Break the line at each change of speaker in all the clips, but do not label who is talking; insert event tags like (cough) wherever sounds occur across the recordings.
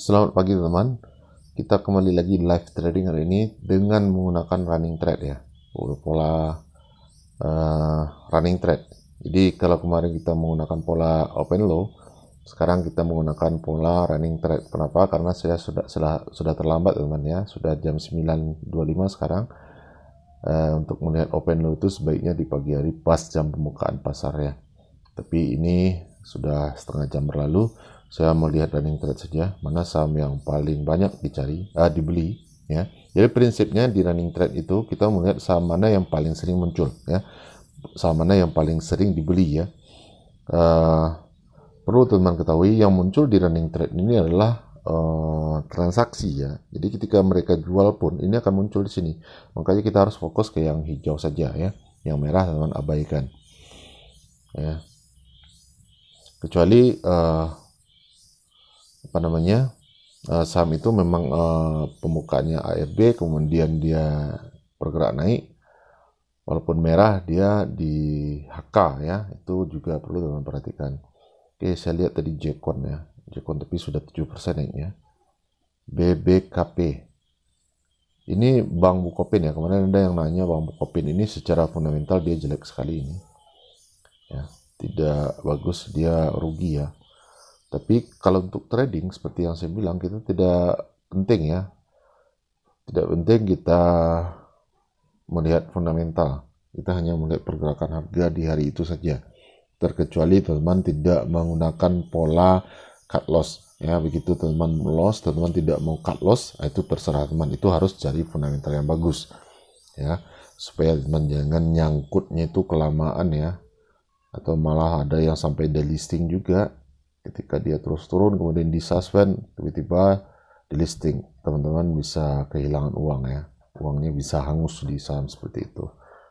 Selamat pagi teman-teman. Kita kembali lagi live trading hari ini dengan menggunakan running trade ya. Pola uh, running trade. Jadi kalau kemarin kita menggunakan pola open low, sekarang kita menggunakan pola running trade. Kenapa? Karena saya sudah sudah, sudah terlambat teman ya. Sudah jam 9.25 sekarang. Uh, untuk melihat open low itu sebaiknya di pagi hari pas jam pembukaan pasar ya. Tapi ini sudah setengah jam berlalu saya mau lihat running trade saja mana saham yang paling banyak dicari uh, dibeli ya jadi prinsipnya di running trade itu kita melihat saham mana yang paling sering muncul ya saham mana yang paling sering dibeli ya uh, perlu teman ketahui yang muncul di running trade ini adalah uh, transaksi ya jadi ketika mereka jual pun ini akan muncul di sini makanya kita harus fokus ke yang hijau saja ya yang merah teman abaikan ya kecuali uh, apa namanya uh, saham itu memang uh, eh, pemukanya ARB kemudian dia bergerak naik walaupun merah dia di HK ya itu juga perlu teman perhatikan oke saya lihat tadi Jekon ya Jekon tapi sudah 7% naiknya BBKP ini Bank Bukopin ya kemarin ada yang nanya Bank Bukopin ini secara fundamental dia jelek sekali ini ya tidak bagus dia rugi ya tapi kalau untuk trading seperti yang saya bilang kita tidak penting ya. Tidak penting kita melihat fundamental. Kita hanya melihat pergerakan harga di hari itu saja. Terkecuali teman tidak menggunakan pola cut loss ya begitu teman loss teman tidak mau cut loss ah, itu terserah teman itu harus cari fundamental yang bagus ya supaya teman jangan nyangkutnya itu kelamaan ya atau malah ada yang sampai delisting juga ketika dia terus turun kemudian di suspend tiba-tiba di listing teman-teman bisa kehilangan uang ya uangnya bisa hangus di saham seperti itu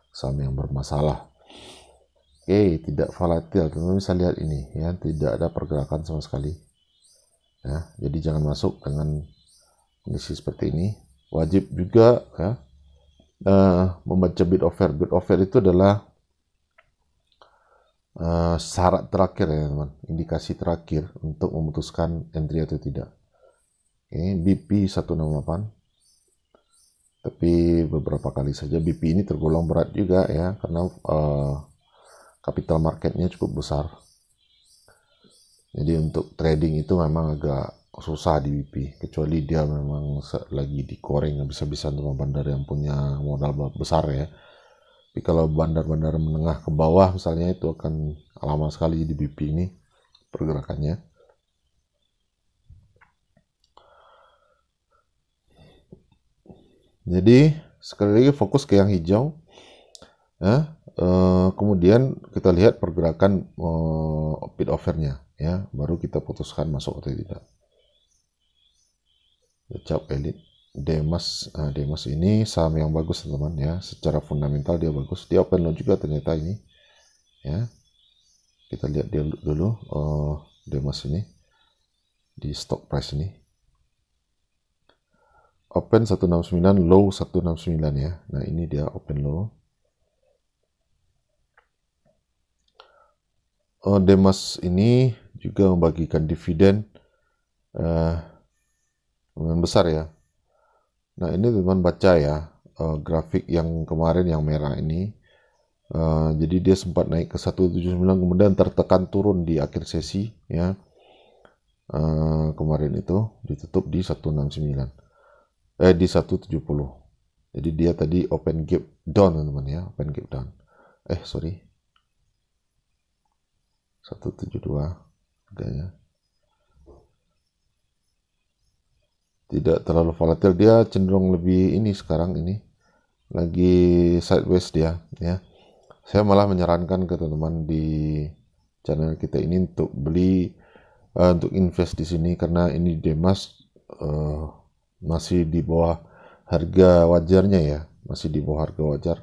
saham yang bermasalah oke okay, tidak volatil teman-teman bisa lihat ini ya tidak ada pergerakan sama sekali ya jadi jangan masuk dengan kondisi seperti ini wajib juga ya uh, membaca bid offer bid offer itu adalah uh, syarat terakhir ya teman, indikasi terakhir untuk memutuskan entry atau tidak. Ini BP 168. Tapi beberapa kali saja BP ini tergolong berat juga ya karena uh, capital marketnya cukup besar. Jadi untuk trading itu memang agak susah di BP kecuali dia memang lagi dikoreng, bisa-bisa teman bandar yang punya modal besar ya tapi kalau bandar-bandar menengah ke bawah misalnya itu akan lama sekali di BP ini pergerakannya. Jadi sekali lagi fokus ke yang hijau. Ya, eh, kemudian kita lihat pergerakan eh, bid offernya ya, baru kita putuskan masuk atau tidak. Cap elit. Demas uh, Demas ini saham yang bagus teman-teman ya secara fundamental dia bagus dia open low juga ternyata ini ya kita lihat dia dulu uh, Demas ini di stock price ini open 169 low 169 ya nah ini dia open low uh, Demas ini juga membagikan dividen uh, lumayan besar ya Nah ini teman baca ya uh, grafik yang kemarin yang merah ini. Uh, jadi dia sempat naik ke 179 kemudian tertekan turun di akhir sesi ya. Uh, kemarin itu ditutup di 169. Eh di 170. Jadi dia tadi open gap down teman-teman ya, open gap down. Eh sorry. 172 harganya. tidak terlalu volatile dia cenderung lebih ini sekarang ini lagi sideways dia ya saya malah menyarankan ke teman-teman di channel kita ini untuk beli uh, untuk invest di sini karena ini demas uh, masih di bawah harga wajarnya ya masih di bawah harga wajar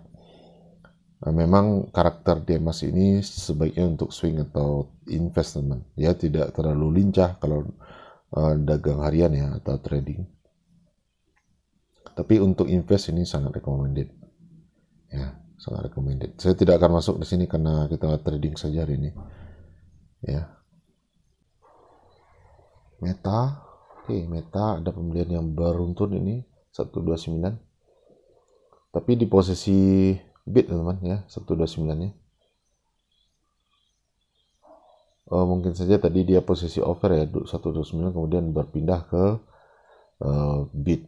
nah, memang karakter demas ini sebaiknya untuk swing atau investment ya tidak terlalu lincah kalau Eh, dagang harian ya atau trading. Tapi untuk invest ini sangat recommended. Ya, sangat recommended. Saya tidak akan masuk di sini karena kita trading saja hari ini. Ya. Meta, oke, okay, Meta ada pembelian yang beruntun ini 129. Tapi di posisi bid teman-teman ya, 129 ya uh, mungkin saja tadi dia posisi over ya 129 kemudian berpindah ke uh, bid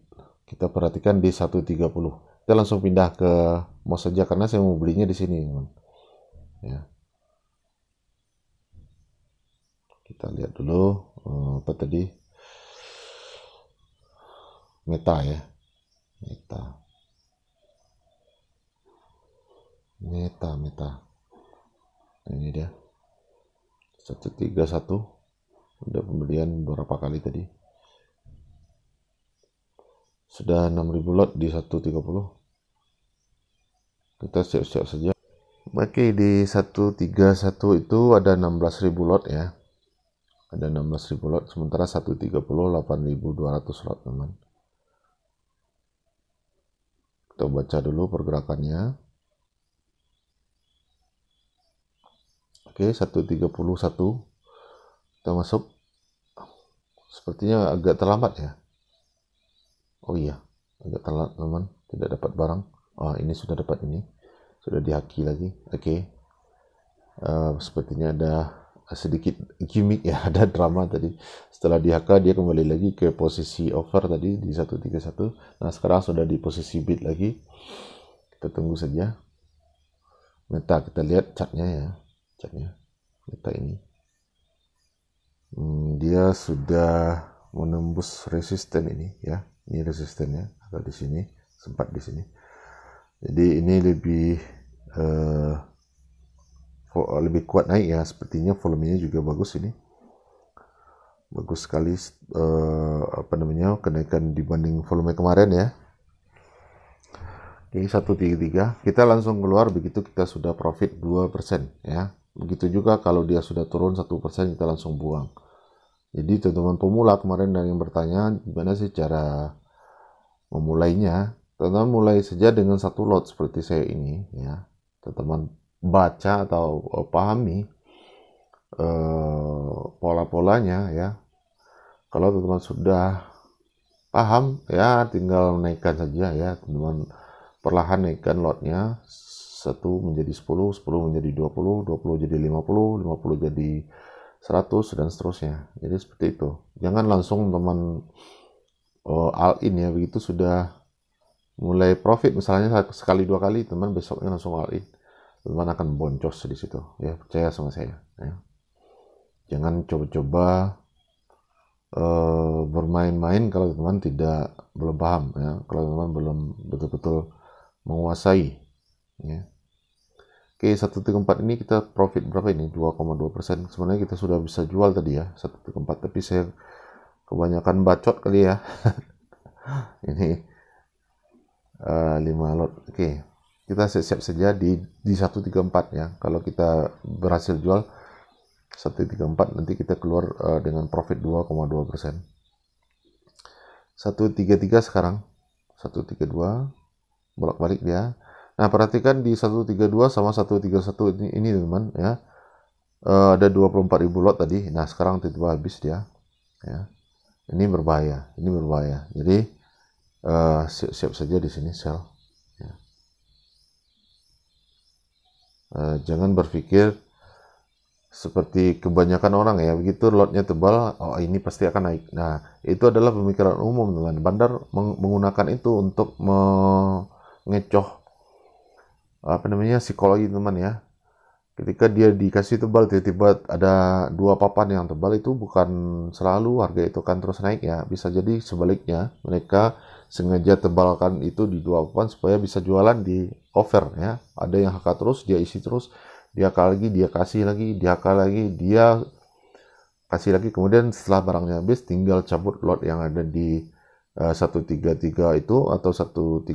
kita perhatikan di 130 kita langsung pindah ke mouse saja karena saya mau belinya di sini ya kita lihat dulu uh, apa tadi meta ya meta meta meta ini dia 131 udah pembelian berapa kali tadi sudah 6000 lot di 130 kita siap-siap saja oke di 131 itu ada 16000 lot ya ada 16000 lot sementara 130 8200 lot teman kita baca dulu pergerakannya Oke, 1.31. Kita masuk. Sepertinya agak terlambat ya. Oh iya, agak terlambat teman. Tidak dapat barang. Ah, ini sudah dapat ini. Sudah dihaki lagi. Oke. Uh, sepertinya ada sedikit gimmick ya (laughs) ada drama tadi setelah dihaka dia kembali lagi ke posisi over tadi di 131 nah sekarang sudah di posisi bid lagi kita tunggu saja meta kita lihat chartnya ya ceknya kita ini hmm, dia sudah menembus resisten ini ya ini resistennya atau di sini sempat di sini jadi ini lebih eh, lebih kuat naik ya sepertinya volumenya juga bagus ini bagus sekali eh, apa namanya kenaikan dibanding volume kemarin ya Oke, tiga Kita langsung keluar begitu kita sudah profit 2% ya. Begitu juga kalau dia sudah turun satu persen kita langsung buang. Jadi teman-teman pemula kemarin dan yang bertanya gimana sih cara memulainya. Teman-teman mulai saja dengan satu lot seperti saya ini ya. Teman-teman baca atau eh, pahami uh, pola-polanya ya. Kalau teman-teman sudah paham ya tinggal naikkan saja ya teman-teman perlahan naikkan lotnya 1 menjadi 10, 10 menjadi 20, 20 jadi 50, 50 jadi 100 dan seterusnya. Jadi seperti itu. Jangan langsung teman uh, all in ya begitu sudah mulai profit misalnya sekali dua kali teman besoknya langsung all in. Teman akan boncos di situ ya percaya sama saya ya. Jangan coba-coba uh, bermain-main kalau teman tidak belum paham ya. Kalau teman belum betul-betul menguasai ya Oke 134 ini kita profit berapa ini 2,2 persen sebenarnya kita sudah bisa jual tadi ya 134 tapi saya kebanyakan bacot kali ya (laughs) ini uh, eh, 5 lot oke kita siap-siap saja di di 134 ya kalau kita berhasil jual 134 nanti kita keluar uh, dengan profit 2,2 persen 133 sekarang 132 bolak-balik dia Nah, perhatikan di 132 sama 131 ini, ini teman ya. E, ada ribu lot tadi. Nah, sekarang tiba-tiba habis dia. Ya. Ini berbahaya, ini berbahaya. Jadi eh, siap-siap saja di sini sel. Ya. E, jangan berpikir seperti kebanyakan orang ya begitu lotnya tebal oh ini pasti akan naik nah itu adalah pemikiran umum teman bandar menggunakan itu untuk mengecoh apa namanya psikologi teman ya ketika dia dikasih tebal tiba-tiba ada dua papan yang tebal itu bukan selalu harga itu kan terus naik ya bisa jadi sebaliknya mereka sengaja tebalkan itu di dua papan supaya bisa jualan di over ya ada yang hakat terus dia isi terus dia kalah lagi dia kasih lagi dia kalah lagi dia kasih lagi kemudian setelah barangnya habis tinggal cabut lot yang ada di uh, eh, 133 itu atau 132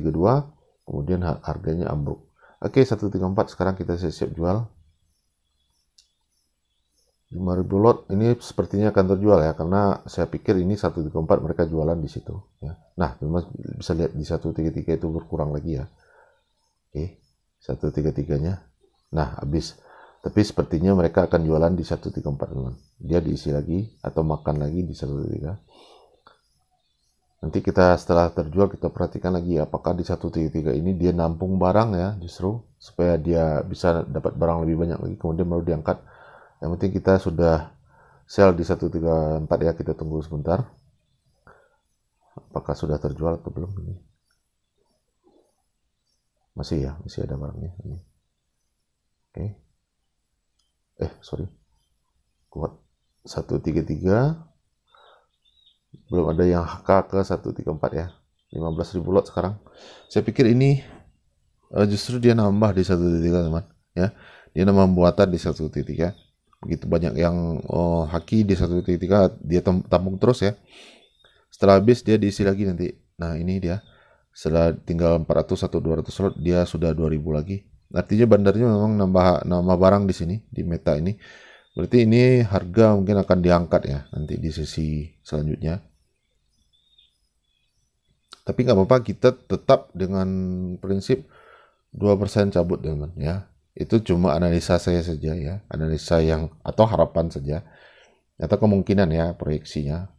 kemudian harganya ambruk Oke, 134 sekarang kita siap-siap jual. 5000 lot ini sepertinya akan terjual ya karena saya pikir ini 134 mereka jualan di situ ya. Nah, memang bisa lihat di 133 itu berkurang lagi ya. Oke, 133-nya. Nah, habis. Tapi sepertinya mereka akan jualan di 134, teman. Dia diisi lagi atau makan lagi di 133. Nanti kita setelah terjual kita perhatikan lagi apakah di satu tiga ini dia nampung barang ya justru supaya dia bisa dapat barang lebih banyak lagi kemudian baru diangkat. Yang penting kita sudah sell di satu tiga empat ya kita tunggu sebentar. Apakah sudah terjual atau belum ini? Masih ya, masih ada barangnya ini. Oke. Okay. Eh, sorry. Kuat satu tiga tiga belum ada yang HK ke 134 ya 15.000 lot sekarang saya pikir ini uh, justru dia nambah di 1.3 teman ya dia nambah buatan di ya begitu banyak yang oh, haki di 1.3 dia tampung terus ya setelah habis dia diisi lagi nanti nah ini dia setelah tinggal 400 atau 200 slot dia sudah 2000 lagi artinya bandarnya memang nambah nama barang di sini di meta ini Berarti ini harga mungkin akan diangkat ya nanti di sesi selanjutnya. Tapi nggak apa-apa kita tetap dengan prinsip 2% cabut teman ya. Itu cuma analisa saya saja ya, analisa yang atau harapan saja atau kemungkinan ya proyeksinya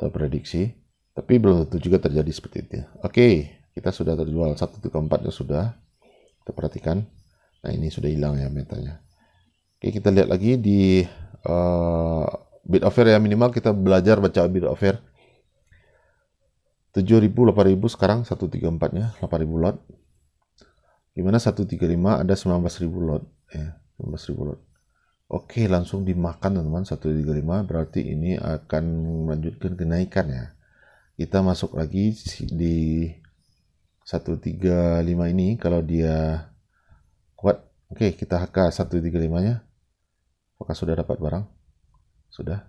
atau prediksi. Tapi belum tentu juga terjadi seperti itu. Oke, kita sudah terjual satu nya empat ya sudah. Kita perhatikan. Nah, ini sudah hilang ya metanya. Oke, kita lihat lagi di uh, bid offer ya minimal kita belajar baca bid offer. 7000 8000 sekarang 134 nya 8000 lot. Gimana 135 ada 19000 lot ya, 19000 lot. Oke, langsung dimakan teman-teman 135 berarti ini akan melanjutkan kenaikan ya. Kita masuk lagi di 135 ini kalau dia Oke, kita HK 135-nya. Apakah sudah dapat barang? Sudah.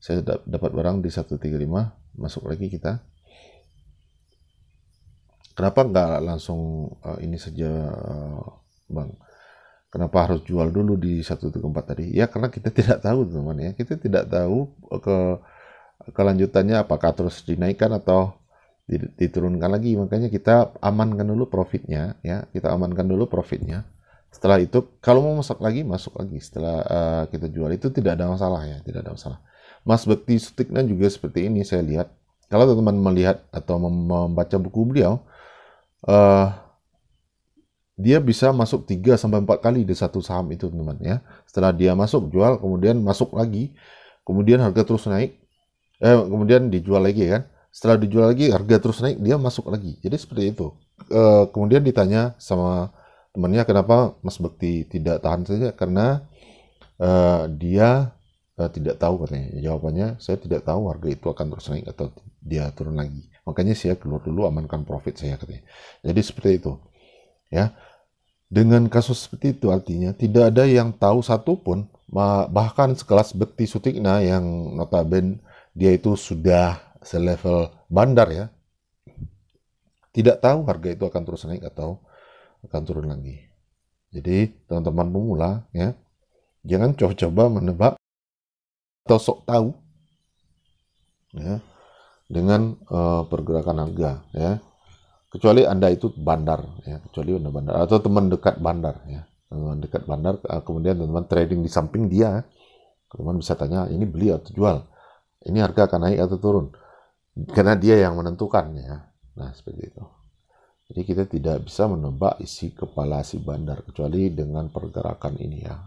Saya sudah dapat barang di 135. Masuk lagi kita. Kenapa nggak langsung uh, ini saja, uh, Bang? Kenapa harus jual dulu di 134 tadi? Ya, karena kita (laughs) tidak tahu, teman-teman ya. Kita tidak tahu eh, ke kelanjutannya apakah terus dinaikkan atau diturunkan lagi. Makanya kita amankan dulu profitnya ya. Kita amankan dulu profitnya setelah itu, kalau mau masuk lagi, masuk lagi. Setelah uh, kita jual itu tidak ada masalah ya, tidak ada masalah. Mas Bekti Sutikna juga seperti ini saya lihat. Kalau teman-teman melihat atau membaca buku beliau, uh, dia bisa masuk 3 sampai 4 kali di satu saham itu, teman-teman ya. Setelah dia masuk jual, kemudian masuk lagi, kemudian harga terus naik. Eh, kemudian dijual lagi ya kan. Setelah dijual lagi, harga terus naik, dia masuk lagi. Jadi seperti itu. Uh, kemudian ditanya sama temannya kenapa Mas Bekti tidak tahan saja karena uh, dia uh, tidak tahu katanya jawabannya saya tidak tahu harga itu akan terus naik atau dia turun lagi makanya saya keluar dulu amankan profit saya katanya jadi seperti itu ya dengan kasus seperti itu artinya tidak ada yang tahu satupun bahkan sekelas Bekti Sutikna yang notaben dia itu sudah selevel bandar ya tidak tahu harga itu akan terus naik atau akan turun lagi. Jadi teman-teman pemula ya jangan coba-coba menebak atau sok tahu ya dengan uh, pergerakan harga ya kecuali anda itu bandar ya kecuali anda bandar atau teman dekat bandar ya teman dekat bandar eh, kemudian teman trading di samping dia teman bisa tanya ini beli atau jual ini harga akan naik atau turun karena dia yang menentukan ya nah seperti itu jadi kita tidak bisa menebak isi kepala si bandar kecuali dengan pergerakan ini ya.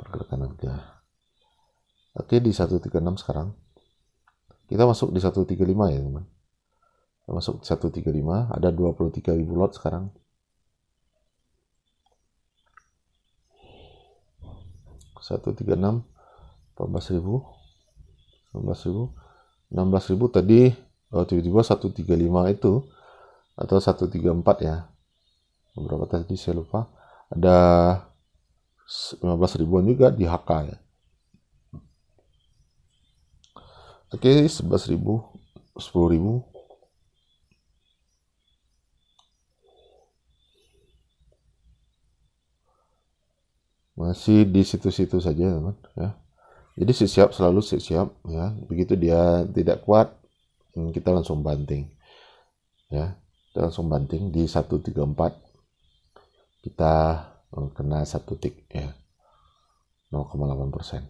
Pergerakan harga. Oke di 136 sekarang. Kita masuk di 135 ya teman. Kita masuk di 135. Ada 23 ribu lot sekarang. satu tiga enam empat belas ribu empat belas ribu enam belas ribu tadi oh, tiba-tiba satu tiga lima itu atau 134 ya beberapa tadi saya lupa ada 15 ribuan juga di HK ya oke 11 ribu 10 ribu masih di situ-situ saja teman ya jadi siap selalu siap ya begitu dia tidak kuat hmm, kita langsung banting ya kita langsung banting di 134 kita eh, kena satu tick ya 0,8 persen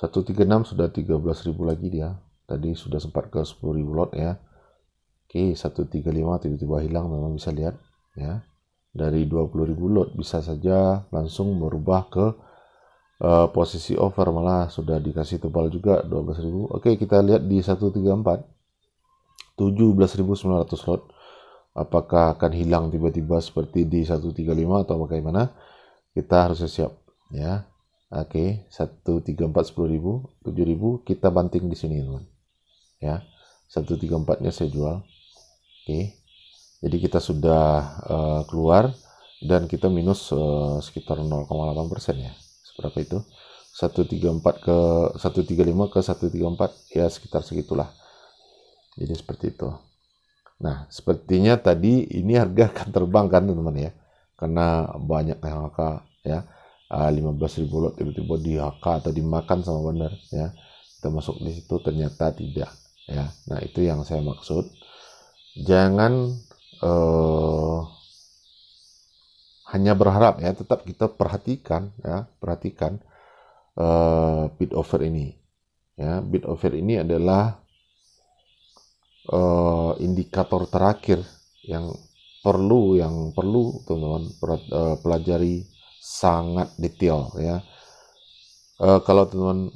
136 sudah 13.000 lagi dia tadi sudah sempat ke 10.000 lot ya oke 135 tiba-tiba hilang memang bisa lihat ya dari 20.000 lot bisa saja langsung merubah ke uh, posisi over malah sudah dikasih tebal juga 12.000 oke kita lihat di 134 17.900 lot apakah akan hilang tiba-tiba seperti di 135 atau bagaimana kita harus siap ya oke okay. 134 10.000 7.000 kita banting di sini teman ya 134 nya saya jual oke okay. jadi kita sudah uh, keluar dan kita minus uh, sekitar 0,8 persen ya seberapa itu 134 ke 135 ke 134 ya sekitar segitulah jadi seperti itu. Nah, sepertinya tadi ini harga akan terbang kan teman-teman ya. Karena banyak yang THK ya. 15.000 ah, lot tiba-tiba di HK atau dimakan sama benar ya. Kita masuk di situ ternyata tidak ya. Nah, itu yang saya maksud. Jangan eh, hanya berharap ya, tetap kita perhatikan ya, perhatikan eh, bid offer ini. Ya, bid offer ini adalah uh, indikator terakhir yang perlu yang perlu teman-teman eh, pelajari sangat detail ya. Uh, kalau teman-teman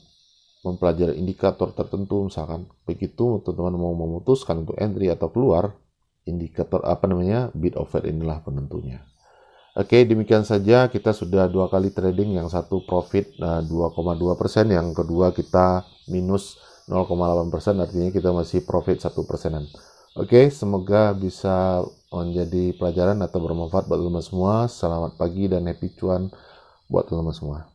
mempelajari indikator tertentu misalkan begitu teman-teman mau memutuskan untuk entry atau keluar indikator apa namanya bid offer inilah penentunya. Oke, demikian saja kita sudah dua kali trading, yang satu profit uh, 2,2%, yang kedua kita minus 0,8 persen artinya kita masih profit satu persenan oke okay, semoga bisa menjadi pelajaran atau bermanfaat buat teman semua selamat pagi dan happy cuan buat teman semua